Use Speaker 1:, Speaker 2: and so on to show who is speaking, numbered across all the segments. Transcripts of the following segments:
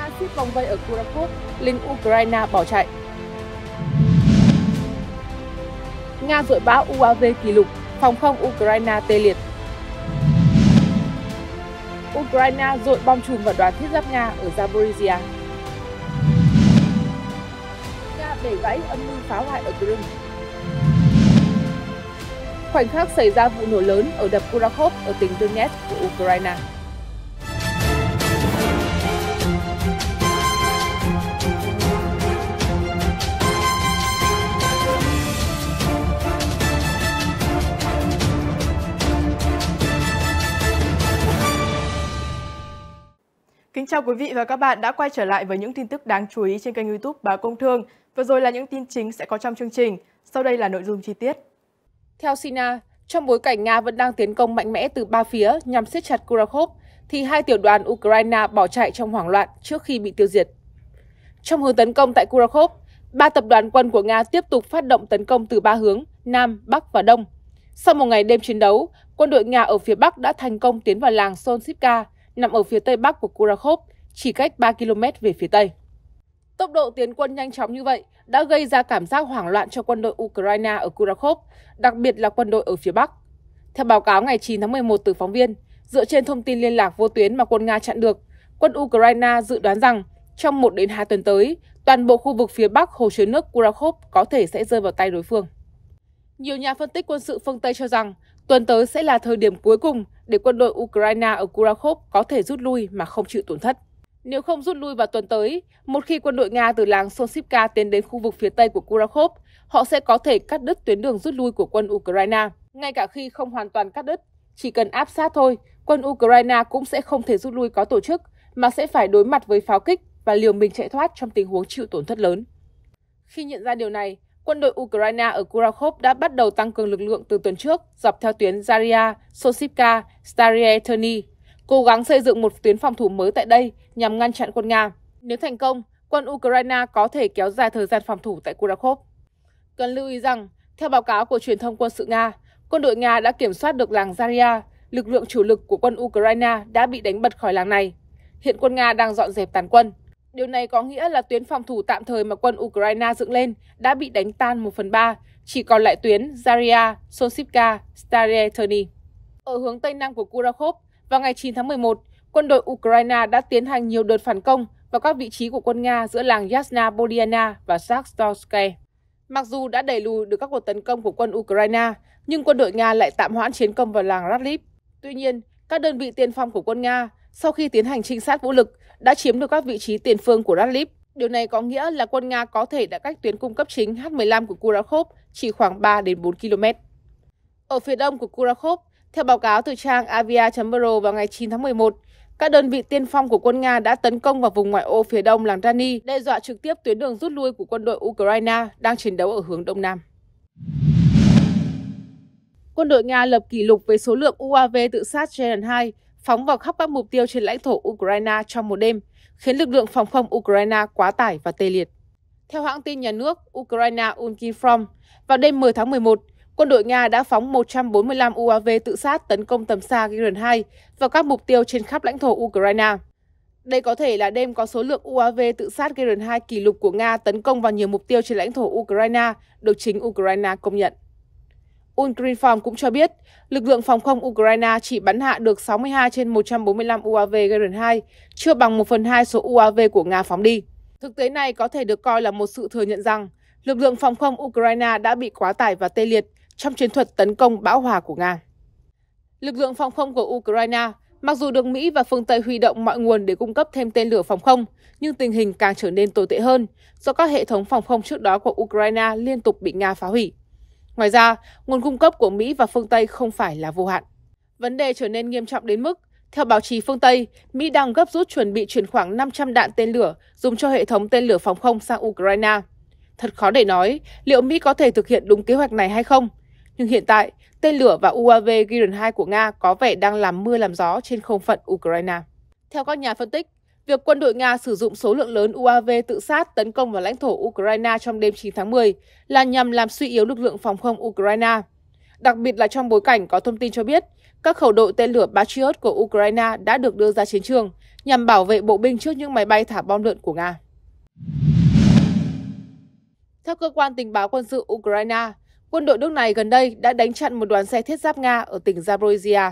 Speaker 1: Nga xiết vòng vây ở Kurakov, lính Ukraine bỏ chạy. Nga dội bão UAV kỷ lục, phòng không Ukraine tê liệt. Ukraine dội bom chùm vào đoàn thiết giáp Nga ở Zaporizhia.
Speaker 2: Nga bể gãy âm mưu phá hoại ở Crimea.
Speaker 1: Khoảnh khắc xảy ra vụ nổ lớn ở đập Kurakov ở tỉnh Donetsk của Ukraine.
Speaker 3: Kính chào quý vị và các bạn đã quay trở lại với những tin tức đáng chú ý trên kênh youtube Báo Công Thương. Vừa rồi là những tin chính sẽ có
Speaker 1: trong chương trình, sau đây là nội dung chi tiết. Theo Sina, trong bối cảnh Nga vẫn đang tiến công mạnh mẽ từ ba phía nhằm siết chặt Kurakov, thì hai tiểu đoàn Ukraine bỏ chạy trong hoảng loạn trước khi bị tiêu diệt. Trong hướng tấn công tại Kurakov, ba tập đoàn quân của Nga tiếp tục phát động tấn công từ ba hướng, Nam, Bắc và Đông. Sau một ngày đêm chiến đấu, quân đội Nga ở phía Bắc đã thành công tiến vào làng Solsivka, nằm ở phía tây bắc của Kurakhov, chỉ cách 3 km về phía tây. Tốc độ tiến quân nhanh chóng như vậy đã gây ra cảm giác hoảng loạn cho quân đội Ukraine ở Kurakhov, đặc biệt là quân đội ở phía Bắc. Theo báo cáo ngày 9 tháng 11 từ phóng viên, dựa trên thông tin liên lạc vô tuyến mà quân Nga chặn được, quân Ukraine dự đoán rằng trong 1 đến 2 tuần tới, toàn bộ khu vực phía Bắc hồ chứa nước Kurakhov có thể sẽ rơi vào tay đối phương. Nhiều nhà phân tích quân sự phương Tây cho rằng Tuần tới sẽ là thời điểm cuối cùng để quân đội Ukraine ở Kurakov có thể rút lui mà không chịu tổn thất. Nếu không rút lui vào tuần tới, một khi quân đội Nga từ làng Sosipka tiến đến khu vực phía tây của Kurakov, họ sẽ có thể cắt đứt tuyến đường rút lui của quân Ukraine. Ngay cả khi không hoàn toàn cắt đứt, chỉ cần áp sát thôi, quân Ukraine cũng sẽ không thể rút lui có tổ chức, mà sẽ phải đối mặt với pháo kích và liều mình chạy thoát trong tình huống chịu tổn thất lớn. Khi nhận ra điều này, quân đội Ukraine ở Kurakhov đã bắt đầu tăng cường lực lượng từ tuần trước dọc theo tuyến Zaria, Sosipka, Starye Terny, cố gắng xây dựng một tuyến phòng thủ mới tại đây nhằm ngăn chặn quân Nga. Nếu thành công, quân Ukraine có thể kéo dài thời gian phòng thủ tại Kurakhov. Cần lưu ý rằng, theo báo cáo của truyền thông quân sự Nga, quân đội Nga đã kiểm soát được làng Zaria, lực lượng chủ lực của quân Ukraine đã bị đánh bật khỏi làng này. Hiện quân Nga đang dọn dẹp tàn quân. Điều này có nghĩa là tuyến phòng thủ tạm thời mà quân Ukraine dựng lên đã bị đánh tan 1 phần 3, chỉ còn lại tuyến Zaria, Sosivka, Stare Ở hướng tây nam của Kurakhov, vào ngày 9 tháng 11, quân đội Ukraine đã tiến hành nhiều đợt phản công vào các vị trí của quân Nga giữa làng Yasna Bodiana và Sakstovske. Mặc dù đã đẩy lùi được các cuộc tấn công của quân Ukraine, nhưng quân đội Nga lại tạm hoãn chiến công vào làng Radlip. Tuy nhiên, các đơn vị tiên phong của quân Nga, sau khi tiến hành trinh sát vũ lực, đã chiếm được các vị trí tiền phương của Radlib. Điều này có nghĩa là quân Nga có thể đã cách tuyến cung cấp chính H-15 của Kurakhov chỉ khoảng 3 đến 4 km. Ở phía đông của Kurakhov, theo báo cáo từ trang avia.ro vào ngày 9 tháng 11, các đơn vị tiên phong của quân Nga đã tấn công vào vùng ngoại ô phía đông làng Rani, đe dọa trực tiếp tuyến đường rút lui của quân đội Ukraine đang chiến đấu ở hướng đông nam. Quân đội Nga lập kỷ lục về số lượng UAV tự sát Gen 2 phóng vào khắp các mục tiêu trên lãnh thổ Ukraine trong một đêm, khiến lực lượng phòng không Ukraine quá tải và tê liệt. Theo hãng tin nhà nước Ukraine Ukinform, vào đêm 10 tháng 11, quân đội Nga đã phóng 145 UAV tự sát tấn công tầm xa Giron-2 vào các mục tiêu trên khắp lãnh thổ Ukraine. Đây có thể là đêm có số lượng UAV tự sát Giron-2 kỷ lục của Nga tấn công vào nhiều mục tiêu trên lãnh thổ Ukraine, được chính Ukraine công nhận. Unkrinform cũng cho biết, lực lượng phòng không Ukraine chỉ bắn hạ được 62 trên 145 UAV Garand 2, chưa bằng 1 phần 2 số UAV của Nga phóng đi. Thực tế này có thể được coi là một sự thừa nhận rằng lực lượng phòng không Ukraine đã bị quá tải và tê liệt trong chiến thuật tấn công bão hòa của Nga. Lực lượng phòng không của Ukraine, mặc dù được Mỹ và phương Tây huy động mọi nguồn để cung cấp thêm tên lửa phòng không, nhưng tình hình càng trở nên tồi tệ hơn do các hệ thống phòng không trước đó của Ukraine liên tục bị Nga phá hủy. Ngoài ra, nguồn cung cấp của Mỹ và phương Tây không phải là vô hạn. Vấn đề trở nên nghiêm trọng đến mức, theo báo chí phương Tây, Mỹ đang gấp rút chuẩn bị chuyển khoảng 500 đạn tên lửa dùng cho hệ thống tên lửa phòng không sang Ukraine. Thật khó để nói liệu Mỹ có thể thực hiện đúng kế hoạch này hay không. Nhưng hiện tại, tên lửa và UAV Giron 2 của Nga có vẻ đang làm mưa làm gió trên không phận Ukraine. Theo các nhà phân tích, Việc quân đội Nga sử dụng số lượng lớn UAV tự sát tấn công vào lãnh thổ Ukraine trong đêm 9 tháng 10 là nhằm làm suy yếu lực lượng phòng không Ukraine. Đặc biệt là trong bối cảnh có thông tin cho biết, các khẩu đội tên lửa Patriot của Ukraine đã được đưa ra chiến trường nhằm bảo vệ bộ binh trước những máy bay thả bom lượn của Nga. Theo cơ quan tình báo quân sự Ukraine, quân đội nước này gần đây đã đánh chặn một đoàn xe thiết giáp Nga ở tỉnh Zaporizhia.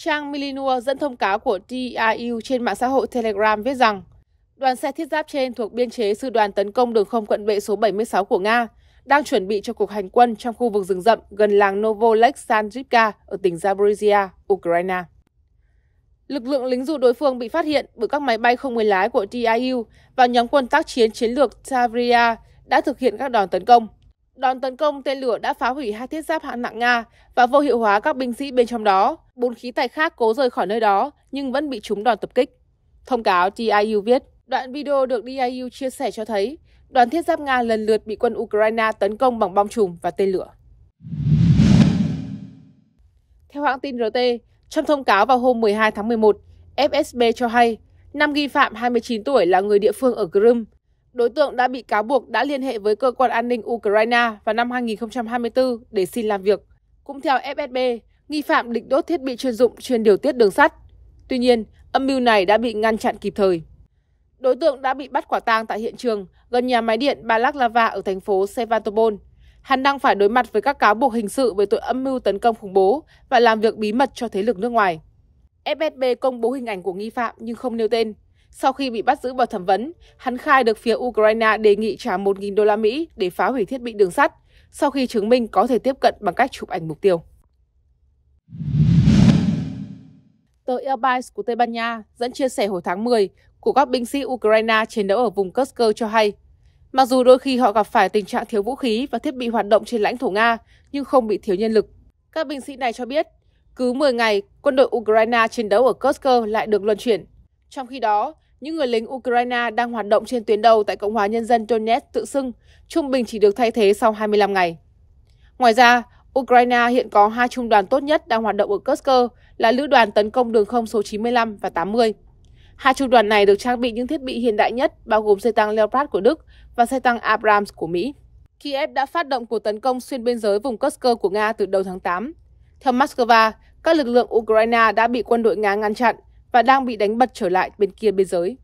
Speaker 1: Trang Milinua dẫn thông cáo của DIU trên mạng xã hội Telegram viết rằng đoàn xe thiết giáp trên thuộc biên chế sư đoàn tấn công đường không quận vệ số 76 của Nga, đang chuẩn bị cho cuộc hành quân trong khu vực rừng rậm gần làng Novolexandrivka ở tỉnh Zaporizhia, Ukraine. Lực lượng lính dù đối phương bị phát hiện bởi các máy bay không người lái của DIU và nhóm quân tác chiến chiến lược Tavria đã thực hiện các đòn tấn công. Đòn tấn công tên lửa đã phá hủy hai thiết giáp hạng nặng Nga và vô hiệu hóa các binh sĩ bên trong đó. Bốn khí tài khác cố rời khỏi nơi đó nhưng vẫn bị chúng đòn tập kích. Thông cáo DIU viết, đoạn video được DIU chia sẻ cho thấy đoàn thiết giáp Nga lần lượt bị quân Ukraine tấn công bằng bom chùm và tên lửa. Theo hãng tin RT, trong thông cáo vào hôm 12 tháng 11, FSB cho hay 5 nghi phạm 29 tuổi là người địa phương ở Crimea Đối tượng đã bị cáo buộc đã liên hệ với cơ quan an ninh Ukraine vào năm 2024 để xin làm việc. Cũng theo FSB, nghi phạm định đốt thiết bị chuyên dụng chuyên điều tiết đường sắt. Tuy nhiên, âm mưu này đã bị ngăn chặn kịp thời. Đối tượng đã bị bắt quả tang tại hiện trường gần nhà máy điện Balaklava ở thành phố Sevastopol. Hắn đang phải đối mặt với các cáo buộc hình sự về tội âm mưu tấn công khủng bố và làm việc bí mật cho thế lực nước ngoài. FSB công bố hình ảnh của nghi phạm nhưng không nêu tên. Sau khi bị bắt giữ và thẩm vấn, hắn khai được phía Ukraine đề nghị trả 1.000 đô la Mỹ để phá hủy thiết bị đường sắt, sau khi chứng minh có thể tiếp cận bằng cách chụp ảnh mục tiêu. Tờ Airbus của Tây Ban Nha dẫn chia sẻ hồi tháng 10 của các binh sĩ Ukraine chiến đấu ở vùng Kursk cho hay, mặc dù đôi khi họ gặp phải tình trạng thiếu vũ khí và thiết bị hoạt động trên lãnh thổ Nga, nhưng không bị thiếu nhân lực. Các binh sĩ này cho biết, cứ 10 ngày, quân đội Ukraine chiến đấu ở Kursk lại được luân chuyển – trong khi đó, những người lính Ukraine đang hoạt động trên tuyến đầu tại Cộng hòa Nhân dân Donetsk tự xưng, trung bình chỉ được thay thế sau 25 ngày. Ngoài ra, Ukraine hiện có hai trung đoàn tốt nhất đang hoạt động ở Kursk là Lữ đoàn Tấn công Đường không số 95 và 80. Hai trung đoàn này được trang bị những thiết bị hiện đại nhất bao gồm xe tăng Leopard của Đức và xe tăng Abrams của Mỹ. Kiev đã phát động cuộc tấn công xuyên biên giới vùng Kursk của Nga từ đầu tháng 8. Theo Moscow, các lực lượng Ukraine đã bị quân đội Nga ngăn chặn và đang bị đánh bật trở lại bên kia biên giới.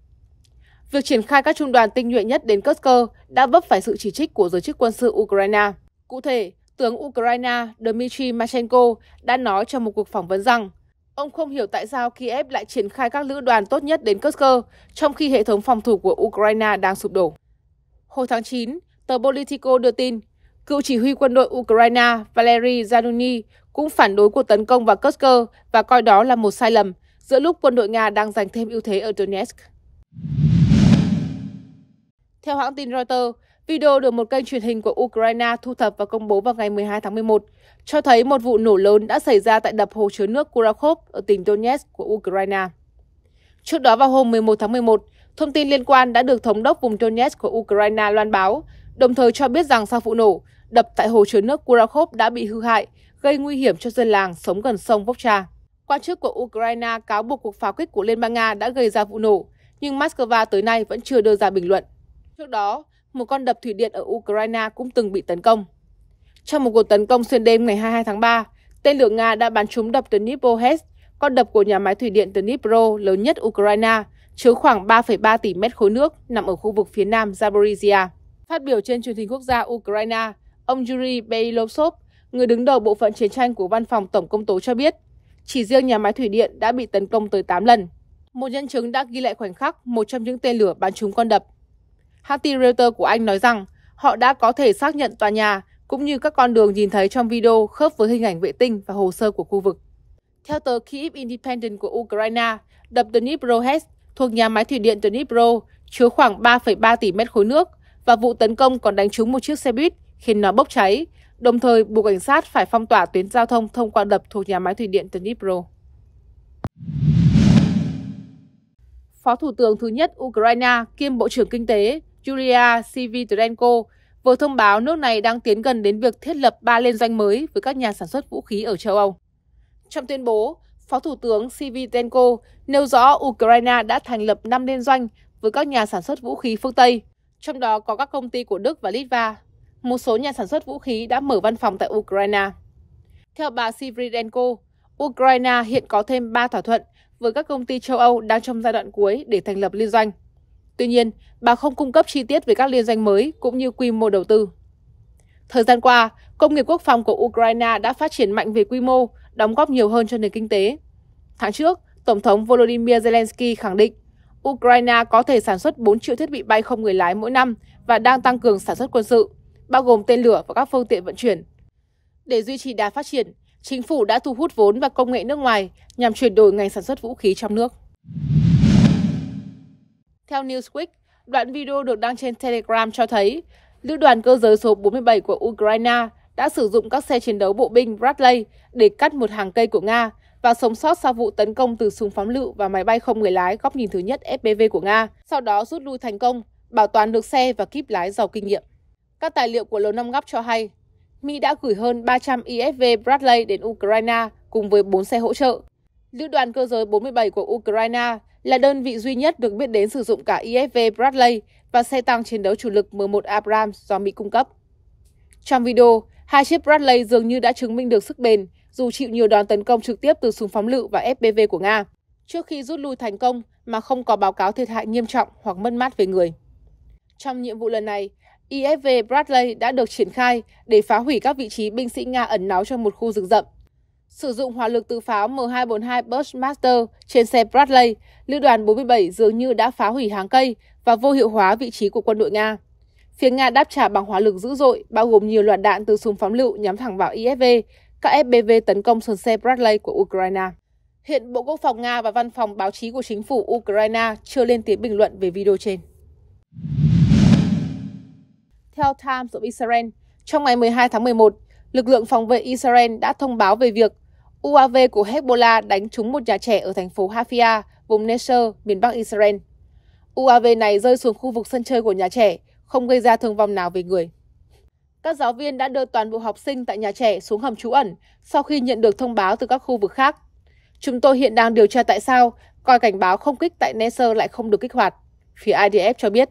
Speaker 1: Việc triển khai các trung đoàn tinh nhuệ nhất đến Kursk đã vấp phải sự chỉ trích của giới chức quân sự Ukraine. Cụ thể, tướng Ukraine Dmitry Mashenko đã nói trong một cuộc phỏng vấn rằng ông không hiểu tại sao Kiev lại triển khai các lữ đoàn tốt nhất đến Kursk trong khi hệ thống phòng thủ của Ukraine đang sụp đổ. Hồi tháng 9, tờ Politico đưa tin cựu chỉ huy quân đội Ukraine Valery Zanuny cũng phản đối cuộc tấn công vào Kursk và coi đó là một sai lầm giữa lúc quân đội Nga đang giành thêm ưu thế ở Donetsk. Theo hãng tin Reuters, video được một kênh truyền hình của Ukraine thu thập và công bố vào ngày 12 tháng 11 cho thấy một vụ nổ lớn đã xảy ra tại đập hồ chứa nước Kurakhov ở tỉnh Donetsk của Ukraine. Trước đó vào hôm 11 tháng 11, thông tin liên quan đã được thống đốc vùng Donetsk của Ukraine loan báo, đồng thời cho biết rằng sau vụ nổ, đập tại hồ chứa nước Kurakhov đã bị hư hại, gây nguy hiểm cho dân làng sống gần sông Vokcha. Quan chức của Ukraine cáo buộc cuộc pháo kích của Liên bang Nga đã gây ra vụ nổ, nhưng Moscow tới nay vẫn chưa đưa ra bình luận. Trước đó, một con đập thủy điện ở Ukraine cũng từng bị tấn công. Trong một cuộc tấn công xuyên đêm ngày 22 tháng 3, tên lửa Nga đã bắn trúng đập Dniprohes, con đập của nhà máy thủy điện Dnipro lớn nhất Ukraine, chứa khoảng 3,3 tỷ mét khối nước nằm ở khu vực phía nam Zaporizhia. Phát biểu trên truyền hình quốc gia Ukraine, ông Yuri Beilovsov, người đứng đầu bộ phận chiến tranh của văn phòng Tổng công tố cho biết, chỉ riêng nhà máy thủy điện đã bị tấn công tới 8 lần. Một nhân chứng đã ghi lại khoảnh khắc một trong những tên lửa bắn trúng con đập. Hãng tin Reuters của Anh nói rằng họ đã có thể xác nhận tòa nhà cũng như các con đường nhìn thấy trong video khớp với hình ảnh vệ tinh và hồ sơ của khu vực. Theo tờ Kyiv Independent của Ukraine, đập Dnipro-Hes thuộc nhà máy thủy điện Dnipro chứa khoảng 3,3 tỷ mét khối nước và vụ tấn công còn đánh trúng một chiếc xe buýt khiến nó bốc cháy, đồng thời buộc cảnh sát phải phong tỏa tuyến giao thông thông qua đập thuộc nhà máy thủy điện Dnipro. Phó Thủ tướng thứ nhất Ukraine kiêm Bộ trưởng Kinh tế Julia Svitrenko vừa thông báo nước này đang tiến gần đến việc thiết lập ba liên doanh mới với các nhà sản xuất vũ khí ở châu Âu. Trong tuyên bố, Phó Thủ tướng Svitenko nêu rõ Ukraine đã thành lập 5 liên doanh với các nhà sản xuất vũ khí phương Tây, trong đó có các công ty của Đức và Litva một số nhà sản xuất vũ khí đã mở văn phòng tại Ukraine. Theo bà Sivridenko, Ukraine hiện có thêm 3 thỏa thuận với các công ty châu Âu đang trong giai đoạn cuối để thành lập liên doanh. Tuy nhiên, bà không cung cấp chi tiết về các liên doanh mới cũng như quy mô đầu tư. Thời gian qua, công nghiệp quốc phòng của Ukraine đã phát triển mạnh về quy mô, đóng góp nhiều hơn cho nền kinh tế. Tháng trước, Tổng thống Volodymyr Zelensky khẳng định Ukraine có thể sản xuất 4 triệu thiết bị bay không người lái mỗi năm và đang tăng cường sản xuất quân sự bao gồm tên lửa và các phương tiện vận chuyển. Để duy trì đà phát triển, chính phủ đã thu hút vốn và công nghệ nước ngoài nhằm chuyển đổi ngành sản xuất vũ khí trong nước. Theo Newsweek, đoạn video được đăng trên Telegram cho thấy lữ đoàn cơ giới số 47 của Ukraine đã sử dụng các xe chiến đấu bộ binh Bradley để cắt một hàng cây của Nga và sống sót sau vụ tấn công từ súng phóng lựu và máy bay không người lái góc nhìn thứ nhất FPV của Nga, sau đó rút lui thành công, bảo toàn được xe và kíp lái giàu kinh nghiệm. Các tài liệu của Lầu Năm Góc cho hay, Mỹ đã gửi hơn 300 ISV Bradley đến Ukraine cùng với 4 xe hỗ trợ. Lữ đoàn cơ giới 47 của Ukraine là đơn vị duy nhất được biết đến sử dụng cả ISV Bradley và xe tăng chiến đấu chủ lực M1 Abrams do Mỹ cung cấp. Trong video, hai chiếc Bradley dường như đã chứng minh được sức bền dù chịu nhiều đòn tấn công trực tiếp từ súng phóng lựu và FPV của Nga trước khi rút lui thành công mà không có báo cáo thiệt hại nghiêm trọng hoặc mất mát về người. Trong nhiệm vụ lần này, IFV Bradley đã được triển khai để phá hủy các vị trí binh sĩ Nga ẩn náu trong một khu rừng rậm. Sử dụng hỏa lực từ pháo M242 Bushmaster trên xe Bradley, Lữ đoàn 47 dường như đã phá hủy hàng cây và vô hiệu hóa vị trí của quân đội Nga. Phía Nga đáp trả bằng hỏa lực dữ dội, bao gồm nhiều loạt đạn từ súng phóng lựu nhắm thẳng vào IFV, các FPV tấn công sườn xe Bradley của Ukraine. Hiện Bộ Quốc phòng Nga và Văn phòng Báo chí của Chính phủ Ukraine chưa lên tiếng bình luận về video trên. Theo Times of Israel, trong ngày 12 tháng 11, lực lượng phòng vệ Israel đã thông báo về việc UAV của Hezbollah đánh trúng một nhà trẻ ở thành phố Hafia, vùng Neser, miền Bắc Israel. UAV này rơi xuống khu vực sân chơi của nhà trẻ, không gây ra thương vong nào về người. Các giáo viên đã đưa toàn bộ học sinh tại nhà trẻ xuống hầm trú ẩn sau khi nhận được thông báo từ các khu vực khác. Chúng tôi hiện đang điều tra tại sao coi cảnh báo không kích tại Neser lại không được kích hoạt, phía IDF cho biết.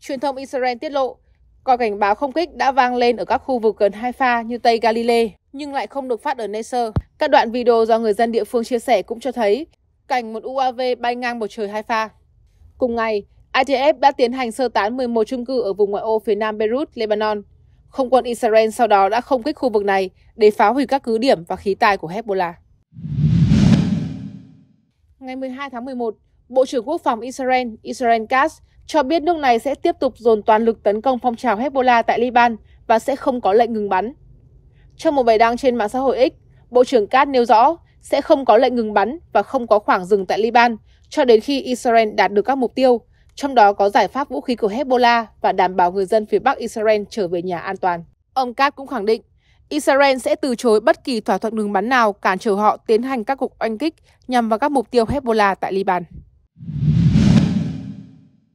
Speaker 1: Truyền thông Israel tiết lộ Còi cảnh báo không kích đã vang lên ở các khu vực gần Haifa như Tây Galilee, nhưng lại không được phát ở Nasser. Các đoạn video do người dân địa phương chia sẻ cũng cho thấy cảnh một UAV bay ngang bầu trời Haifa. Cùng ngày, IDF đã tiến hành sơ tán 11 chung cư ở vùng ngoại ô phía nam Beirut, Lebanon. Không quân Israel sau đó đã không kích khu vực này để phá hủy các cứ điểm và khí tài của Hezbollah. Ngày 12 tháng 11, Bộ trưởng Quốc phòng Israel Israel Katz cho biết nước này sẽ tiếp tục dồn toàn lực tấn công phong trào Hezbollah tại Liban và sẽ không có lệnh ngừng bắn. Trong một bài đăng trên mạng xã hội X, Bộ trưởng Kat nêu rõ sẽ không có lệnh ngừng bắn và không có khoảng dừng tại Liban cho đến khi Israel đạt được các mục tiêu, trong đó có giải pháp vũ khí của Hezbollah và đảm bảo người dân phía Bắc Israel trở về nhà an toàn. Ông Kat cũng khẳng định Israel sẽ từ chối bất kỳ thỏa thuận ngừng bắn nào cản trở họ tiến
Speaker 3: hành các cuộc oanh kích nhằm vào các mục tiêu Hezbollah tại Liban.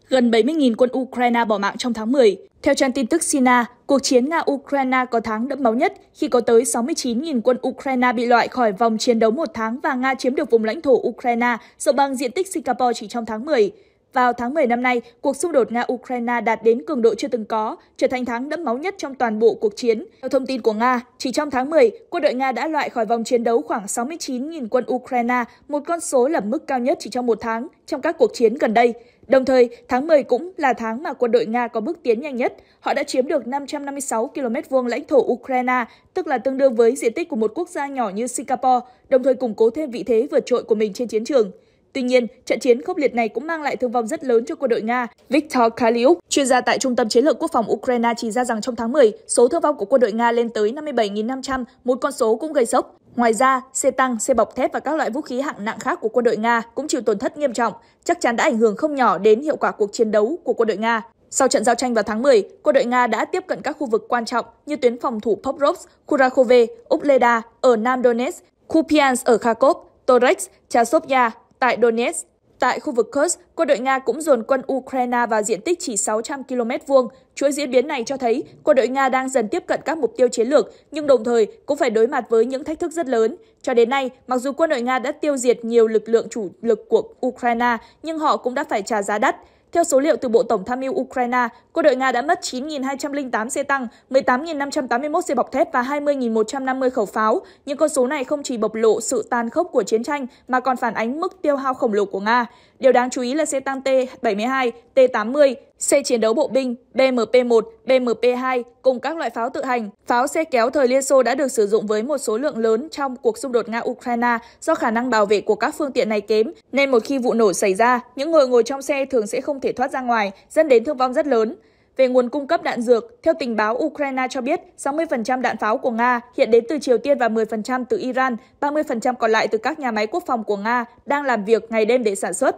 Speaker 3: Gần 70.000 quân Ukraine bỏ mạng trong tháng 10. Theo trang tin tức Sina, cuộc chiến Nga-Ukraine có tháng đẫm máu nhất khi có tới 69.000 quân Ukraine bị loại khỏi vòng chiến đấu một tháng và Nga chiếm được vùng lãnh thổ Ukraine rộng bằng diện tích Singapore chỉ trong tháng 10. Vào tháng 10 năm nay, cuộc xung đột Nga-Ukraine đạt đến cường độ chưa từng có, trở thành tháng đẫm máu nhất trong toàn bộ cuộc chiến. Theo thông tin của Nga, chỉ trong tháng 10, quân đội Nga đã loại khỏi vòng chiến đấu khoảng 69.000 quân Ukraine, một con số là mức cao nhất chỉ trong một tháng trong các cuộc chiến gần đây. Đồng thời, tháng 10 cũng là tháng mà quân đội Nga có bước tiến nhanh nhất. Họ đã chiếm được 556 km vuông lãnh thổ Ukraine, tức là tương đương với diện tích của một quốc gia nhỏ như Singapore, đồng thời củng cố thêm vị thế vượt trội của mình trên chiến trường. Tuy nhiên, trận chiến khốc liệt này cũng mang lại thương vong rất lớn cho quân đội Nga. Viktor Kaliuk, chuyên gia tại Trung tâm Chiến lược Quốc phòng Ukraine chỉ ra rằng trong tháng 10, số thương vong của quân đội Nga lên tới 57.500, một con số cũng gây sốc. Ngoài ra, xe tăng, xe bọc thép và các loại vũ khí hạng nặng khác của quân đội Nga cũng chịu tổn thất nghiêm trọng, chắc chắn đã ảnh hưởng không nhỏ đến hiệu quả cuộc chiến đấu của quân đội Nga. Sau trận giao tranh vào tháng 10, quân đội Nga đã tiếp cận các khu vực quan trọng như tuyến phòng thủ Pokrovsk, Kurakhove, Ubleda ở Nam Donetsk, Kupiansk ở Kharkov, Torex, Chasovya Tại Donetsk, Tại khu vực Kursk, quân đội Nga cũng dồn quân Ukraine vào diện tích chỉ 600 km vuông. Chuỗi diễn biến này cho thấy quân đội Nga đang dần tiếp cận các mục tiêu chiến lược, nhưng đồng thời cũng phải đối mặt với những thách thức rất lớn. Cho đến nay, mặc dù quân đội Nga đã tiêu diệt nhiều lực lượng chủ lực của Ukraine, nhưng họ cũng đã phải trả giá đắt. Theo số liệu từ Bộ Tổng tham mưu Ukraine, quân đội Nga đã mất 9.208 xe tăng, 18.581 xe bọc thép và 20.150 khẩu pháo. Những con số này không chỉ bộc lộ sự tàn khốc của chiến tranh mà còn phản ánh mức tiêu hao khổng lồ của Nga. Điều đáng chú ý là xe tăng T-72, T-80, Xe chiến đấu bộ binh BMP-1, BMP-2 cùng các loại pháo tự hành. Pháo xe kéo thời Liên Xô đã được sử dụng với một số lượng lớn trong cuộc xung đột Nga-Ukraine do khả năng bảo vệ của các phương tiện này kém, nên một khi vụ nổ xảy ra, những người ngồi trong xe thường sẽ không thể thoát ra ngoài, dẫn đến thương vong rất lớn. Về nguồn cung cấp đạn dược, theo tình báo Ukraine cho biết, 60% đạn pháo của Nga hiện đến từ Triều Tiên và 10% từ Iran, 30% còn lại từ các nhà máy quốc phòng của Nga đang làm việc ngày đêm để sản xuất.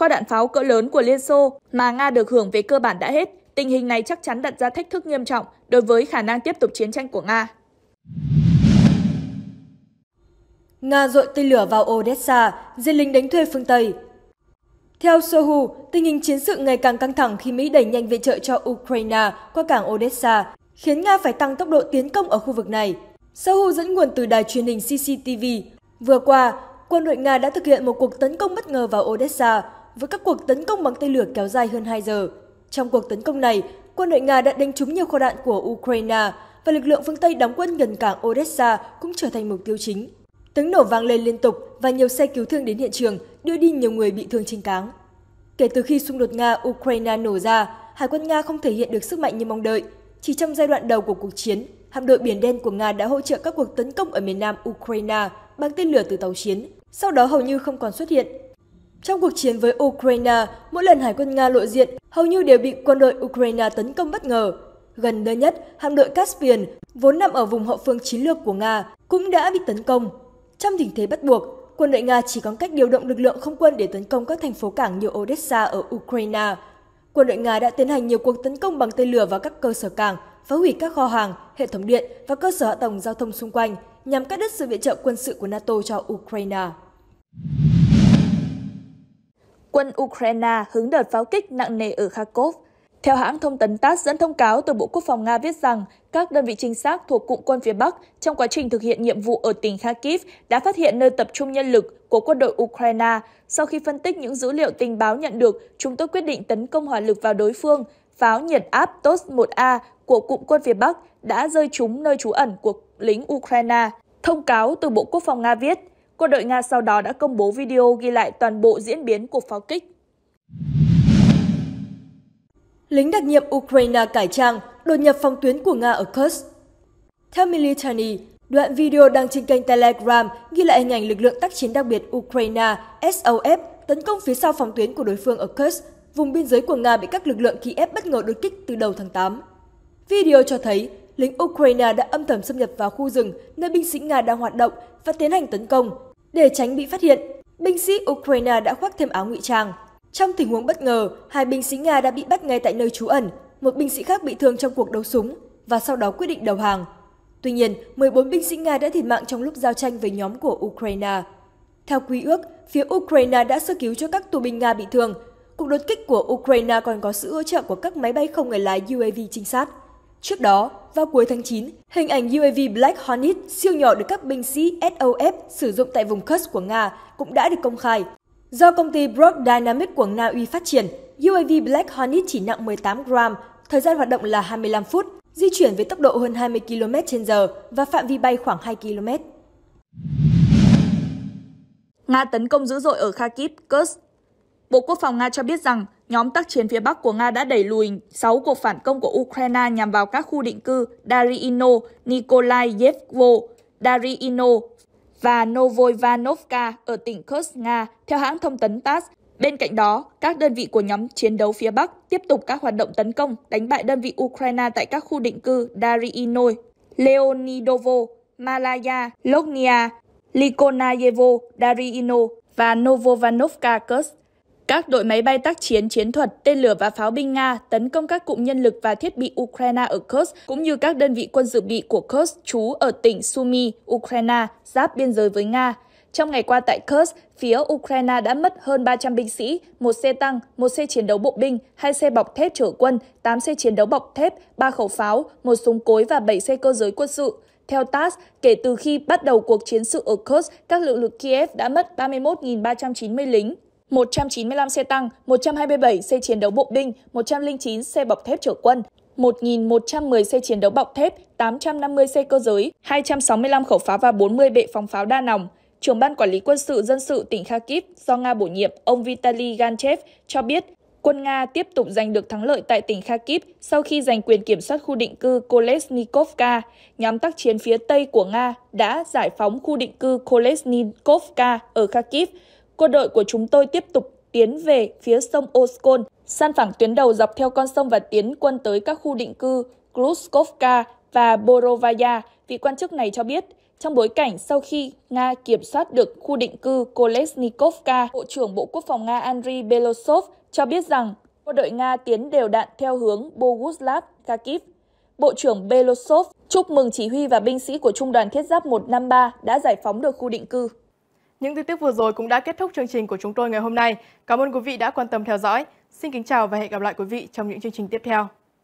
Speaker 3: Kho đạn pháo cỡ lớn của Liên Xô mà Nga được hưởng về cơ bản đã hết, tình hình này chắc chắn đặt ra thách thức nghiêm trọng đối với khả năng tiếp
Speaker 2: tục chiến tranh của Nga. Nga dội tên lửa vào Odessa, diệt lính đánh thuê phương Tây. Theo Sohu, tình hình chiến sự ngày càng căng thẳng khi Mỹ đẩy nhanh viện trợ cho Ukraine qua cảng Odessa, khiến Nga phải tăng tốc độ tiến công ở khu vực này. Sohu dẫn nguồn từ đài truyền hình CCTV. Vừa qua, quân đội Nga đã thực hiện một cuộc tấn công bất ngờ vào Odessa, với các cuộc tấn công bằng tên lửa kéo dài hơn 2 giờ. Trong cuộc tấn công này, quân đội Nga đã đánh trúng nhiều kho đạn của Ukraine và lực lượng phương Tây đóng quân gần cảng Odessa cũng trở thành mục tiêu chính. Tiếng nổ vang lên liên tục và nhiều xe cứu thương đến hiện trường đưa đi nhiều người bị thương trên cáng. Kể từ khi xung đột Nga-Ukraine nổ ra, Hải quân Nga không thể hiện được sức mạnh như mong đợi. Chỉ trong giai đoạn đầu của cuộc chiến, hạm đội Biển Đen của Nga đã hỗ trợ các cuộc tấn công ở miền nam Ukraine bằng tên lửa từ tàu chiến, sau đó hầu như không còn xuất hiện trong cuộc chiến với Ukraine, mỗi lần Hải quân Nga lộ diện, hầu như đều bị quân đội Ukraine tấn công bất ngờ. Gần đây nhất, hạm đội Caspian, vốn nằm ở vùng hậu phương chiến lược của Nga, cũng đã bị tấn công. Trong tình thế bắt buộc, quân đội Nga chỉ có cách điều động lực lượng không quân để tấn công các thành phố cảng như Odessa ở Ukraine. Quân đội Nga đã tiến hành nhiều cuộc tấn công bằng tên lửa vào các cơ sở cảng, phá hủy các kho hàng, hệ thống điện và cơ sở hạ tầng giao thông xung quanh nhằm cắt đứt sự viện trợ quân sự của NATO cho Ukraine quân Ukraine hứng đợt pháo kích
Speaker 3: nặng nề ở Kharkov. Theo hãng thông tấn TASS dẫn thông cáo từ Bộ Quốc phòng Nga viết rằng, các đơn vị trinh sát thuộc Cụm quân phía Bắc trong quá trình thực hiện nhiệm vụ ở tỉnh Kharkiv đã phát hiện nơi tập trung nhân lực của quân đội Ukraine. Sau khi phân tích những dữ liệu tình báo nhận được, chúng tôi quyết định tấn công hỏa lực vào đối phương. Pháo nhiệt áp TOS-1A của Cụm quân phía Bắc đã rơi trúng nơi trú ẩn của lính Ukraine. Thông cáo từ Bộ Quốc phòng Nga viết, Quân đội Nga sau đó đã công bố video ghi lại toàn bộ diễn biến của pháo kích.
Speaker 2: Lính đặc nhiệm Ukraine cải trang, đột nhập phòng tuyến của Nga ở Kursk. Theo militany, đoạn video đăng trên kênh Telegram ghi lại hình ảnh lực lượng tác chiến đặc biệt Ukraine SOF tấn công phía sau phòng tuyến của đối phương ở Kursk, vùng biên giới của Nga bị các lực lượng Kiev bất ngờ đột kích từ đầu tháng 8. Video cho thấy lính Ukraine đã âm thầm xâm nhập vào khu rừng nơi binh sĩ Nga đang hoạt động và tiến hành tấn công, để tránh bị phát hiện, binh sĩ Ukraine đã khoác thêm áo ngụy trang. Trong tình huống bất ngờ, hai binh sĩ Nga đã bị bắt ngay tại nơi trú ẩn, một binh sĩ khác bị thương trong cuộc đấu súng và sau đó quyết định đầu hàng. Tuy nhiên, 14 binh sĩ Nga đã thiệt mạng trong lúc giao tranh với nhóm của Ukraine. Theo quy ước, phía Ukraine đã sơ cứu cho các tù binh Nga bị thương. Cuộc đột kích của Ukraine còn có sự hỗ trợ của các máy bay không người lái UAV trinh sát. Trước đó, vào cuối tháng 9, hình ảnh UAV Black Hornet siêu nhỏ được các binh sĩ SOF sử dụng tại vùng Kursk của Nga cũng đã được công khai. Do công ty Broad Dynamics của Na Uy phát triển, UAV Black Hornet chỉ nặng 18 gram, thời gian hoạt động là 25 phút, di chuyển với tốc độ hơn 20 km h và phạm vi bay khoảng 2 km.
Speaker 3: Nga tấn công dữ dội ở Kharkiv, Kursk. Bộ Quốc phòng Nga cho biết rằng nhóm tác chiến phía Bắc của Nga đã đẩy lùi 6 cuộc phản công của Ukraine nhằm vào các khu định cư Dariino, Nikolayevvo, Dariino và Novoivanovka ở tỉnh Kursk, Nga, theo hãng thông tấn TASS. Bên cạnh đó, các đơn vị của nhóm chiến đấu phía Bắc tiếp tục các hoạt động tấn công, đánh bại đơn vị Ukraine tại các khu định cư Dariino, Leonidovo, Malaya, Lognia, Likonayevo, Dariino và Novovanovka Kursk. Các đội máy bay tác chiến, chiến thuật, tên lửa và pháo binh Nga tấn công các cụm nhân lực và thiết bị Ukraine ở Kursk, cũng như các đơn vị quân dự bị của Kursk trú ở tỉnh Sumy, Ukraine, giáp biên giới với Nga. Trong ngày qua tại Kursk, phía Ukraine đã mất hơn 300 binh sĩ, một xe tăng, một xe chiến đấu bộ binh, hai xe bọc thép chở quân, 8 xe chiến đấu bọc thép, 3 khẩu pháo, một súng cối và 7 xe cơ giới quân sự. Theo TASS, kể từ khi bắt đầu cuộc chiến sự ở Kursk, các lực lượng Kiev đã mất 31.390 lính, 195 xe tăng, 127 xe chiến đấu bộ binh, 109 xe bọc thép chở quân, 1.110 xe chiến đấu bọc thép, 850 xe cơ giới, 265 khẩu pháo và 40 bệ phóng pháo đa nòng. Trưởng ban quản lý quân sự dân sự tỉnh Kharkiv do Nga bổ nhiệm, ông Vitaly Ganchev cho biết quân Nga tiếp tục giành được thắng lợi tại tỉnh Kharkiv sau khi giành quyền kiểm soát khu định cư Kolesnikovka. Nhóm tác chiến phía Tây của Nga đã giải phóng khu định cư Kolesnikovka ở Kharkiv, Quân đội của chúng tôi tiếp tục tiến về phía sông Oskol, san phẳng tuyến đầu dọc theo con sông và tiến quân tới các khu định cư Kruskovka và Borovaya, vị quan chức này cho biết. Trong bối cảnh sau khi Nga kiểm soát được khu định cư Kolesnikovka, Bộ trưởng Bộ Quốc phòng Nga Andriy Belosov cho biết rằng quân đội Nga tiến đều đạn theo hướng Boguslav, Kharkiv. Bộ trưởng Belosov chúc mừng chỉ huy và binh sĩ của Trung đoàn Thiết giáp 153 đã giải phóng được khu định cư. Những tin tức vừa rồi cũng đã kết thúc chương trình của chúng tôi ngày hôm nay. Cảm ơn quý vị đã quan tâm theo dõi. Xin kính chào và hẹn gặp lại quý vị trong những chương trình tiếp theo.